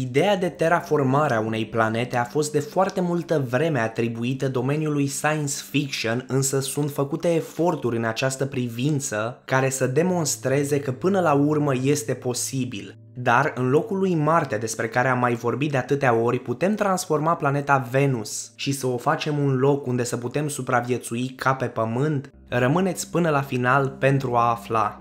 Ideea de terraformare a unei planete a fost de foarte multă vreme atribuită domeniului science fiction, însă sunt făcute eforturi în această privință care să demonstreze că până la urmă este posibil. Dar în locul lui Marte, despre care am mai vorbit de atâtea ori, putem transforma planeta Venus și să o facem un loc unde să putem supraviețui ca pe Pământ? Rămâneți până la final pentru a afla.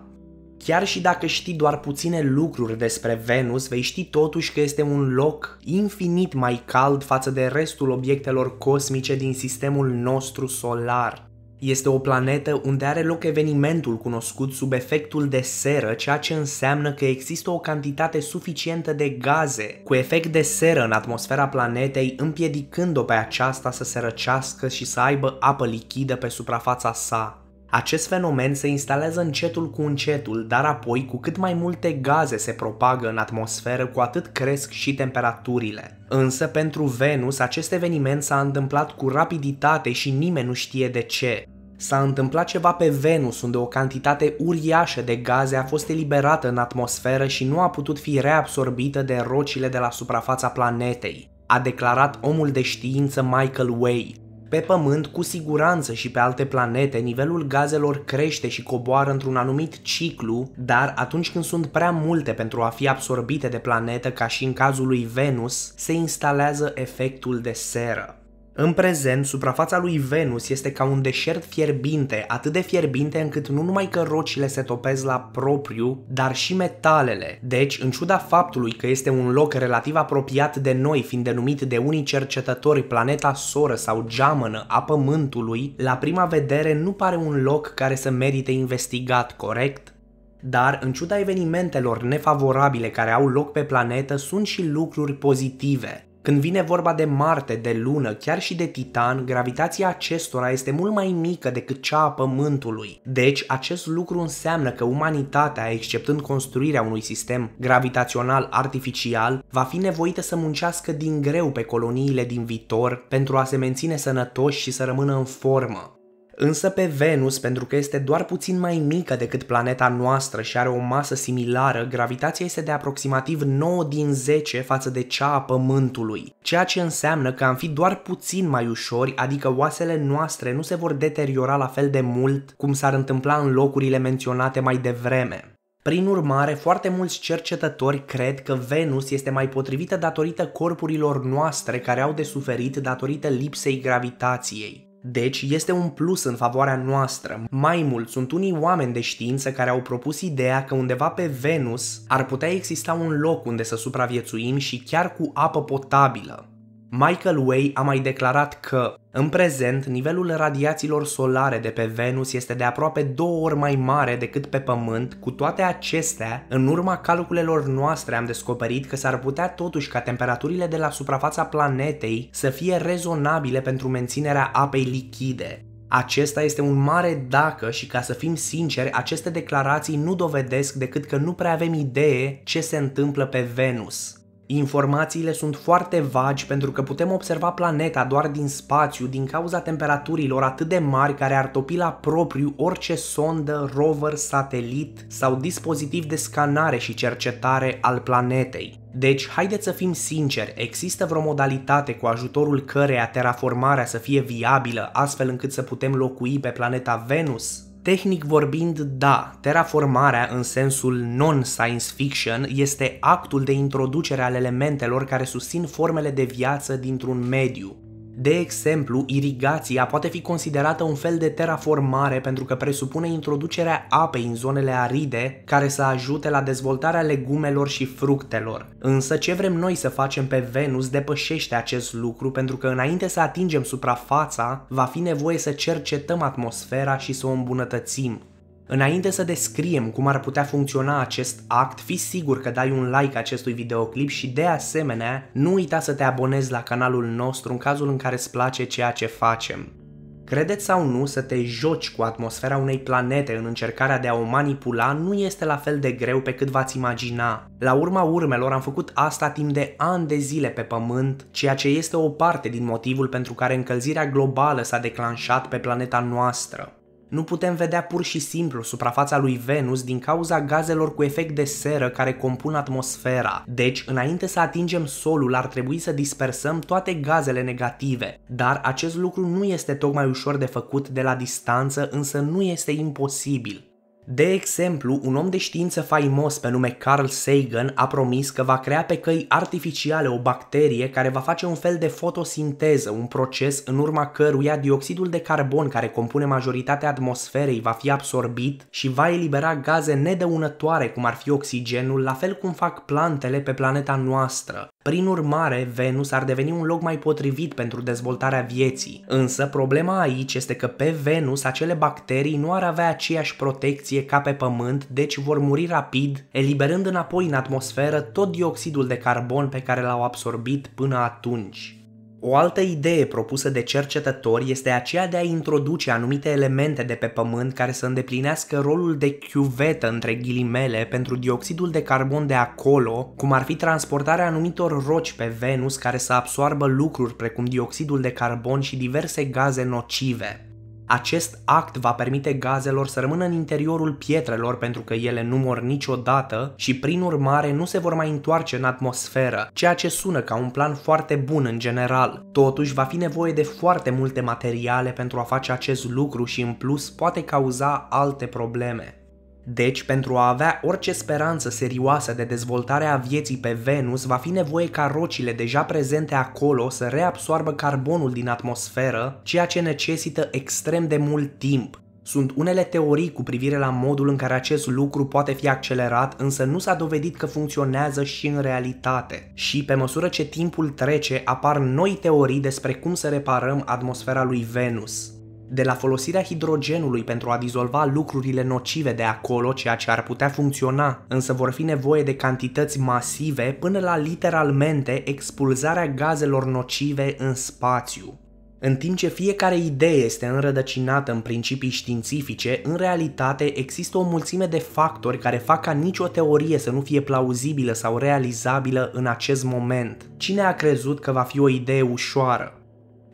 Chiar și dacă știi doar puține lucruri despre Venus, vei ști totuși că este un loc infinit mai cald față de restul obiectelor cosmice din sistemul nostru solar. Este o planetă unde are loc evenimentul cunoscut sub efectul de seră, ceea ce înseamnă că există o cantitate suficientă de gaze cu efect de seră în atmosfera planetei, împiedicând-o pe aceasta să se răcească și să aibă apă lichidă pe suprafața sa. Acest fenomen se instalează încetul cu încetul, dar apoi cu cât mai multe gaze se propagă în atmosferă, cu atât cresc și temperaturile. Însă pentru Venus acest eveniment s-a întâmplat cu rapiditate și nimeni nu știe de ce. S-a întâmplat ceva pe Venus, unde o cantitate uriașă de gaze a fost eliberată în atmosferă și nu a putut fi reabsorbită de rocile de la suprafața planetei, a declarat omul de știință Michael Way. Pe Pământ, cu siguranță și pe alte planete, nivelul gazelor crește și coboară într-un anumit ciclu, dar atunci când sunt prea multe pentru a fi absorbite de planetă, ca și în cazul lui Venus, se instalează efectul de seră. În prezent, suprafața lui Venus este ca un deșert fierbinte, atât de fierbinte încât nu numai că rocile se topesc la propriu, dar și metalele. Deci, în ciuda faptului că este un loc relativ apropiat de noi, fiind denumit de unii cercetători planeta soră sau geamănă a Pământului, la prima vedere nu pare un loc care să merite investigat corect, dar, în ciuda evenimentelor nefavorabile care au loc pe planetă, sunt și lucruri pozitive. Când vine vorba de Marte, de Lună, chiar și de Titan, gravitația acestora este mult mai mică decât cea a Pământului. Deci, acest lucru înseamnă că umanitatea, exceptând construirea unui sistem gravitațional artificial, va fi nevoită să muncească din greu pe coloniile din viitor pentru a se menține sănătoși și să rămână în formă. Însă pe Venus, pentru că este doar puțin mai mică decât planeta noastră și are o masă similară, gravitația este de aproximativ 9 din 10 față de cea a Pământului, ceea ce înseamnă că am fi doar puțin mai ușori, adică oasele noastre nu se vor deteriora la fel de mult cum s-ar întâmpla în locurile menționate mai devreme. Prin urmare, foarte mulți cercetători cred că Venus este mai potrivită datorită corpurilor noastre care au de suferit datorită lipsei gravitației. Deci, este un plus în favoarea noastră. Mai mult, sunt unii oameni de știință care au propus ideea că undeva pe Venus ar putea exista un loc unde să supraviețuim și chiar cu apă potabilă. Michael Way a mai declarat că în prezent, nivelul radiațiilor solare de pe Venus este de aproape două ori mai mare decât pe Pământ, cu toate acestea, în urma calculelor noastre am descoperit că s-ar putea totuși ca temperaturile de la suprafața planetei să fie rezonabile pentru menținerea apei lichide. Acesta este un mare dacă și ca să fim sinceri, aceste declarații nu dovedesc decât că nu prea avem idee ce se întâmplă pe Venus. Informațiile sunt foarte vagi pentru că putem observa planeta doar din spațiu din cauza temperaturilor atât de mari care ar topi la propriu orice sondă, rover, satelit sau dispozitiv de scanare și cercetare al planetei. Deci, haideți să fim sinceri, există vreo modalitate cu ajutorul căreia terraformarea să fie viabilă, astfel încât să putem locui pe planeta Venus? Tehnic vorbind, da, terraformarea în sensul non-science fiction este actul de introducere al elementelor care susțin formele de viață dintr-un mediu, de exemplu, irigația poate fi considerată un fel de terraformare pentru că presupune introducerea apei în zonele aride care să ajute la dezvoltarea legumelor și fructelor. Însă ce vrem noi să facem pe Venus depășește acest lucru pentru că înainte să atingem suprafața, va fi nevoie să cercetăm atmosfera și să o îmbunătățim. Înainte să descriem cum ar putea funcționa acest act, fi sigur că dai un like acestui videoclip și de asemenea nu uita să te abonezi la canalul nostru în cazul în care îți place ceea ce facem. Credeți sau nu, să te joci cu atmosfera unei planete în încercarea de a o manipula nu este la fel de greu pe cât v-ați imagina. La urma urmelor am făcut asta timp de ani de zile pe Pământ, ceea ce este o parte din motivul pentru care încălzirea globală s-a declanșat pe planeta noastră. Nu putem vedea pur și simplu suprafața lui Venus din cauza gazelor cu efect de seră care compun atmosfera. Deci, înainte să atingem solul, ar trebui să dispersăm toate gazele negative. Dar acest lucru nu este tocmai ușor de făcut de la distanță, însă nu este imposibil. De exemplu, un om de știință faimos pe nume Carl Sagan a promis că va crea pe căi artificiale o bacterie care va face un fel de fotosinteză, un proces în urma căruia dioxidul de carbon care compune majoritatea atmosferei va fi absorbit și va elibera gaze nedăunătoare cum ar fi oxigenul, la fel cum fac plantele pe planeta noastră. Prin urmare, Venus ar deveni un loc mai potrivit pentru dezvoltarea vieții. Însă, problema aici este că pe Venus acele bacterii nu ar avea aceeași protecție ca pe Pământ, deci vor muri rapid, eliberând înapoi în atmosferă tot dioxidul de carbon pe care l-au absorbit până atunci. O altă idee propusă de cercetători este aceea de a introduce anumite elemente de pe pământ care să îndeplinească rolul de chiuvetă între ghilimele pentru dioxidul de carbon de acolo, cum ar fi transportarea anumitor roci pe Venus care să absoarbă lucruri precum dioxidul de carbon și diverse gaze nocive. Acest act va permite gazelor să rămână în interiorul pietrelor pentru că ele nu mor niciodată și prin urmare nu se vor mai întoarce în atmosferă, ceea ce sună ca un plan foarte bun în general. Totuși va fi nevoie de foarte multe materiale pentru a face acest lucru și în plus poate cauza alte probleme. Deci, pentru a avea orice speranță serioasă de dezvoltare a vieții pe Venus, va fi nevoie ca rocile deja prezente acolo să reabsoarbă carbonul din atmosferă, ceea ce necesită extrem de mult timp. Sunt unele teorii cu privire la modul în care acest lucru poate fi accelerat, însă nu s-a dovedit că funcționează și în realitate. Și pe măsură ce timpul trece, apar noi teorii despre cum să reparăm atmosfera lui Venus. De la folosirea hidrogenului pentru a dizolva lucrurile nocive de acolo, ceea ce ar putea funcționa, însă vor fi nevoie de cantități masive până la literalmente expulzarea gazelor nocive în spațiu. În timp ce fiecare idee este înrădăcinată în principii științifice, în realitate există o mulțime de factori care fac ca nicio teorie să nu fie plauzibilă sau realizabilă în acest moment. Cine a crezut că va fi o idee ușoară?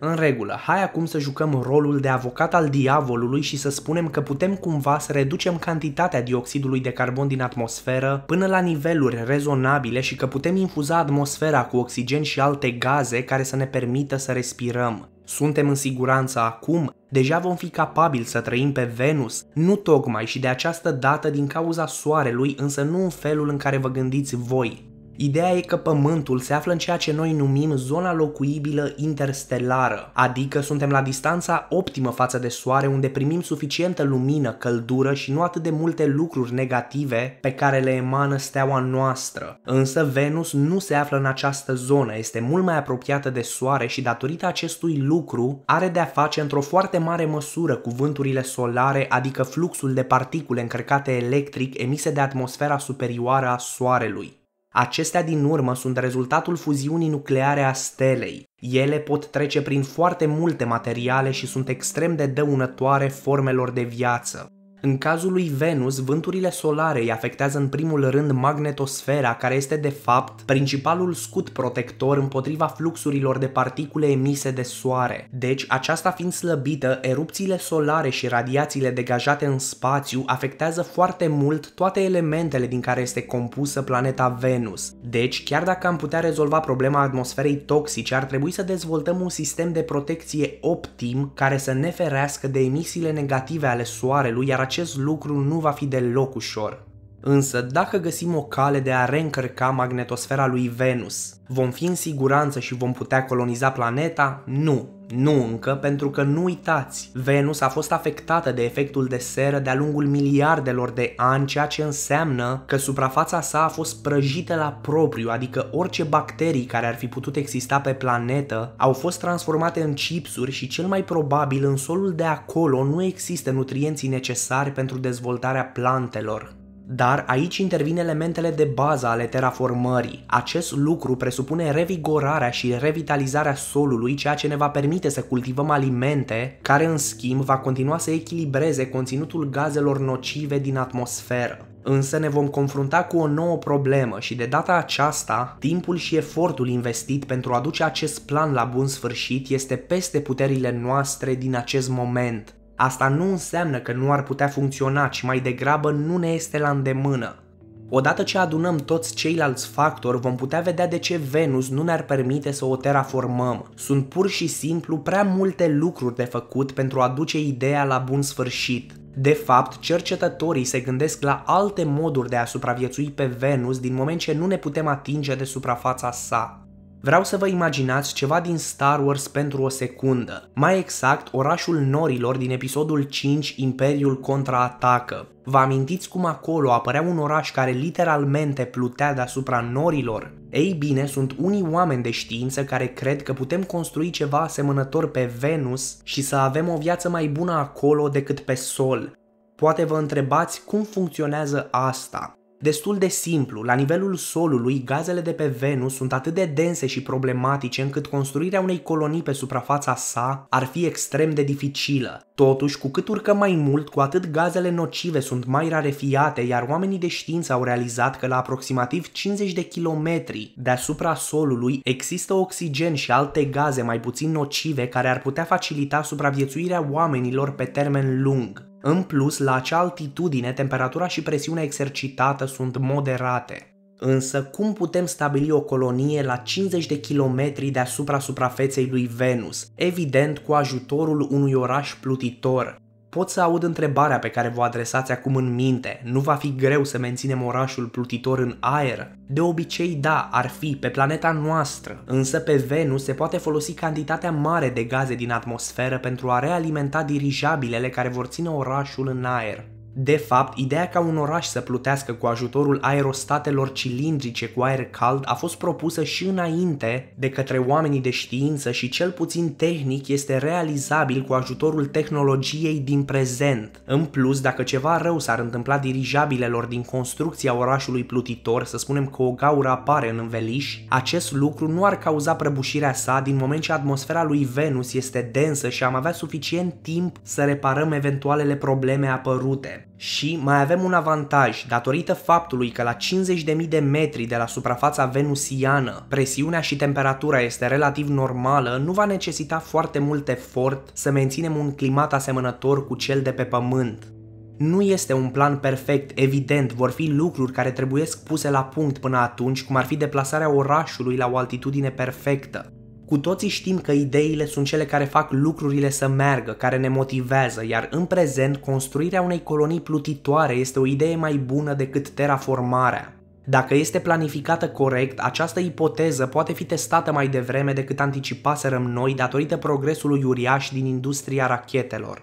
În regulă, hai acum să jucăm rolul de avocat al diavolului și să spunem că putem cumva să reducem cantitatea dioxidului de carbon din atmosferă până la niveluri rezonabile și că putem infuza atmosfera cu oxigen și alte gaze care să ne permită să respirăm. Suntem în siguranță acum, deja vom fi capabili să trăim pe Venus, nu tocmai și de această dată din cauza soarelui, însă nu în felul în care vă gândiți voi. Ideea e că Pământul se află în ceea ce noi numim zona locuibilă interstelară, adică suntem la distanța optimă față de Soare unde primim suficientă lumină, căldură și nu atât de multe lucruri negative pe care le emană steaua noastră. Însă Venus nu se află în această zonă, este mult mai apropiată de Soare și datorită acestui lucru are de-a face într-o foarte mare măsură cu vânturile solare, adică fluxul de particule încărcate electric emise de atmosfera superioară a Soarelui. Acestea din urmă sunt rezultatul fuziunii nucleare a stelei. Ele pot trece prin foarte multe materiale și sunt extrem de dăunătoare formelor de viață. În cazul lui Venus, vânturile solare îi afectează în primul rând magnetosfera, care este de fapt principalul scut protector împotriva fluxurilor de particule emise de soare. Deci, aceasta fiind slăbită, erupțiile solare și radiațiile degajate în spațiu afectează foarte mult toate elementele din care este compusă planeta Venus. Deci, chiar dacă am putea rezolva problema atmosferei toxice, ar trebui să dezvoltăm un sistem de protecție optim care să ne ferească de emisiile negative ale soarelui, iar acest lucru nu va fi deloc ușor. Însă, dacă găsim o cale de a reîncărca magnetosfera lui Venus, vom fi în siguranță și vom putea coloniza planeta? Nu, nu încă, pentru că nu uitați, Venus a fost afectată de efectul de seră de-a lungul miliardelor de ani, ceea ce înseamnă că suprafața sa a fost prăjită la propriu, adică orice bacterii care ar fi putut exista pe planetă au fost transformate în chipsuri și cel mai probabil în solul de acolo nu există nutrienții necesari pentru dezvoltarea plantelor. Dar aici intervin elementele de bază ale terraformării. Acest lucru presupune revigorarea și revitalizarea solului, ceea ce ne va permite să cultivăm alimente, care în schimb va continua să echilibreze conținutul gazelor nocive din atmosferă. Însă ne vom confrunta cu o nouă problemă și de data aceasta, timpul și efortul investit pentru a duce acest plan la bun sfârșit este peste puterile noastre din acest moment. Asta nu înseamnă că nu ar putea funcționa, ci mai degrabă nu ne este la îndemână. Odată ce adunăm toți ceilalți factori, vom putea vedea de ce Venus nu ne-ar permite să o terraformăm. Sunt pur și simplu prea multe lucruri de făcut pentru a duce ideea la bun sfârșit. De fapt, cercetătorii se gândesc la alte moduri de a supraviețui pe Venus din moment ce nu ne putem atinge de suprafața sa. Vreau să vă imaginați ceva din Star Wars pentru o secundă, mai exact orașul norilor din episodul 5 Imperiul contraatacă. Vă amintiți cum acolo apărea un oraș care literalmente plutea deasupra norilor? Ei bine, sunt unii oameni de știință care cred că putem construi ceva asemănător pe Venus și să avem o viață mai bună acolo decât pe Sol. Poate vă întrebați cum funcționează asta destul de simplu. La nivelul solului, gazele de pe Venus sunt atât de dense și problematice încât construirea unei colonii pe suprafața sa ar fi extrem de dificilă. Totuși, cu cât urcăm mai mult, cu atât gazele nocive sunt mai rarefiate, iar oamenii de știință au realizat că la aproximativ 50 de kilometri deasupra solului există oxigen și alte gaze mai puțin nocive care ar putea facilita supraviețuirea oamenilor pe termen lung. În plus, la acea altitudine, temperatura și presiunea exercitată sunt moderate. Însă, cum putem stabili o colonie la 50 de kilometri deasupra suprafeței lui Venus? Evident, cu ajutorul unui oraș plutitor pot să aud întrebarea pe care vă adresați acum în minte. Nu va fi greu să menținem orașul plutitor în aer? De obicei, da, ar fi, pe planeta noastră. Însă pe Venus se poate folosi cantitatea mare de gaze din atmosferă pentru a realimenta dirijabilele care vor ține orașul în aer. De fapt, ideea ca un oraș să plutească cu ajutorul aerostatelor cilindrice cu aer cald a fost propusă și înainte de către oamenii de știință și cel puțin tehnic este realizabil cu ajutorul tehnologiei din prezent. În plus, dacă ceva rău s-ar întâmpla dirijabilelor din construcția orașului plutitor, să spunem că o gaură apare în înveliș, acest lucru nu ar cauza prăbușirea sa din moment ce atmosfera lui Venus este densă și am avea suficient timp să reparăm eventualele probleme apărute. Și mai avem un avantaj, datorită faptului că la 50.000 de metri de la suprafața venusiană, presiunea și temperatura este relativ normală, nu va necesita foarte mult efort să menținem un climat asemănător cu cel de pe Pământ. Nu este un plan perfect, evident, vor fi lucruri care trebuie puse la punct până atunci, cum ar fi deplasarea orașului la o altitudine perfectă. Cu toții știm că ideile sunt cele care fac lucrurile să meargă, care ne motivează, iar în prezent construirea unei colonii plutitoare este o idee mai bună decât terraformarea. Dacă este planificată corect, această ipoteză poate fi testată mai devreme decât anticipaserăm noi datorită progresului uriaș din industria rachetelor.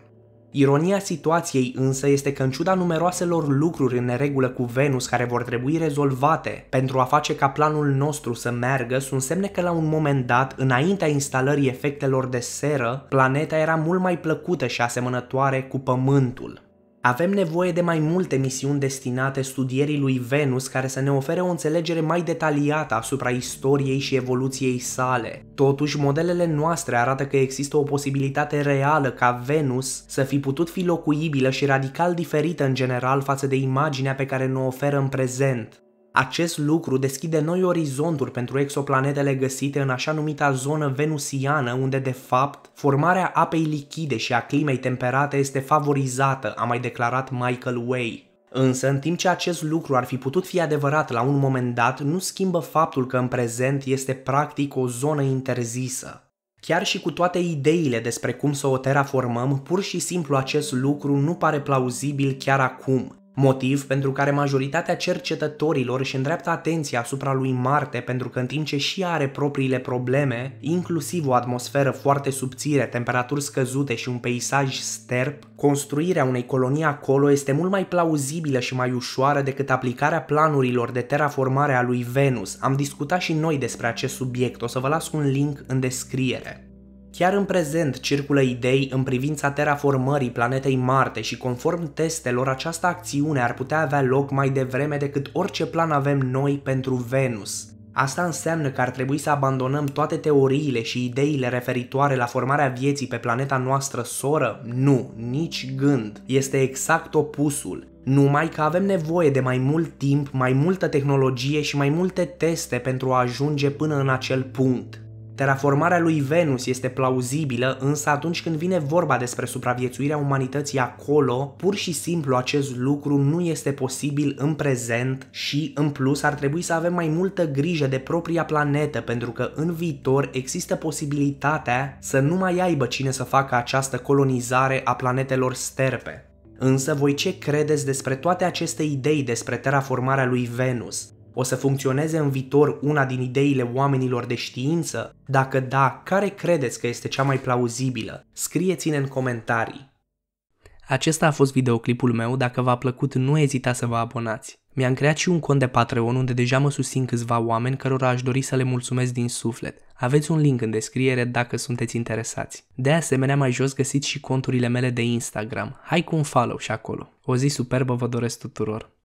Ironia situației însă este că în ciuda numeroaselor lucruri în neregulă cu Venus care vor trebui rezolvate pentru a face ca planul nostru să meargă, sunt semne că la un moment dat, înaintea instalării efectelor de seră, planeta era mult mai plăcută și asemănătoare cu Pământul. Avem nevoie de mai multe misiuni destinate studierii lui Venus care să ne ofere o înțelegere mai detaliată asupra istoriei și evoluției sale. Totuși, modelele noastre arată că există o posibilitate reală ca Venus să fi putut fi locuibilă și radical diferită în general față de imaginea pe care ne oferă în prezent. Acest lucru deschide noi orizonturi pentru exoplanetele găsite în așa numita zonă venusiană, unde de fapt formarea apei lichide și a climei temperate este favorizată, a mai declarat Michael Way. Însă, în timp ce acest lucru ar fi putut fi adevărat la un moment dat, nu schimbă faptul că în prezent este practic o zonă interzisă. Chiar și cu toate ideile despre cum să o terraformăm, pur și simplu acest lucru nu pare plauzibil chiar acum, motiv pentru care majoritatea cercetătorilor își îndreaptă atenția asupra lui Marte pentru că în timp ce și are propriile probleme, inclusiv o atmosferă foarte subțire, temperaturi scăzute și un peisaj sterp, construirea unei colonii acolo este mult mai plauzibilă și mai ușoară decât aplicarea planurilor de terraformare a lui Venus. Am discutat și noi despre acest subiect, o să vă las un link în descriere. Chiar în prezent circulă idei în privința terraformării planetei Marte și conform testelor această acțiune ar putea avea loc mai devreme decât orice plan avem noi pentru Venus. Asta înseamnă că ar trebui să abandonăm toate teoriile și ideile referitoare la formarea vieții pe planeta noastră soră? Nu, nici gând. Este exact opusul. Numai că avem nevoie de mai mult timp, mai multă tehnologie și mai multe teste pentru a ajunge până în acel punct. Terraformarea lui Venus este plauzibilă, însă atunci când vine vorba despre supraviețuirea umanității acolo, pur și simplu acest lucru nu este posibil în prezent și, în plus, ar trebui să avem mai multă grijă de propria planetă, pentru că în viitor există posibilitatea să nu mai aibă cine să facă această colonizare a planetelor sterpe. Însă voi ce credeți despre toate aceste idei despre terraformarea lui Venus? O să funcționeze în viitor una din ideile oamenilor de știință? Dacă da, care credeți că este cea mai plauzibilă? Scrieți-ne în comentarii. Acesta a fost videoclipul meu, dacă v-a plăcut nu ezita să vă abonați. Mi-am creat și un cont de Patreon unde deja mă susțin câțiva oameni cărora aș dori să le mulțumesc din suflet. Aveți un link în descriere dacă sunteți interesați. De asemenea, mai jos găsiți și conturile mele de Instagram. Hai cu un follow și acolo. O zi superbă vă doresc tuturor!